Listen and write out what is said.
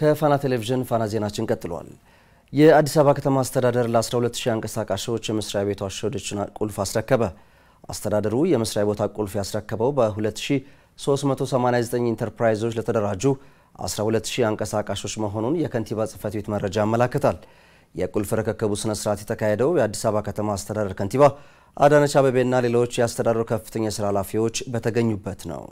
ከፋና ቴሌቪዥን ፋና ዜናችን ቀጥሏል። የአዲስ አበባ ከተማ አስተዳደር ለ12000 አንቀሳቃሾች የመስሪያ ቤቷ አሸወደችን ቁልፍ አስረከበ። አስተዳደሩ የመስሪያ ቦታ ቁልፍ ያስረከበው በ2389 ኢንተርፕራይዞች ለተደራጁ 12000 አንቀሳቃሾች መሆኑን የከንቲባ ጽህፈት ቤት መረጃ ያመላክታል። የቁልፍ ረከከቡ ስነ ስርዓት የተካሄደው የአዲስ አበባ ከተማ አስተዳደር ከንቲባ አዳነች አበቤና ሌሎች የአስተዳደሩ ከፍተኛ የስራ ኃላፊዎች በተገኙበት ነው።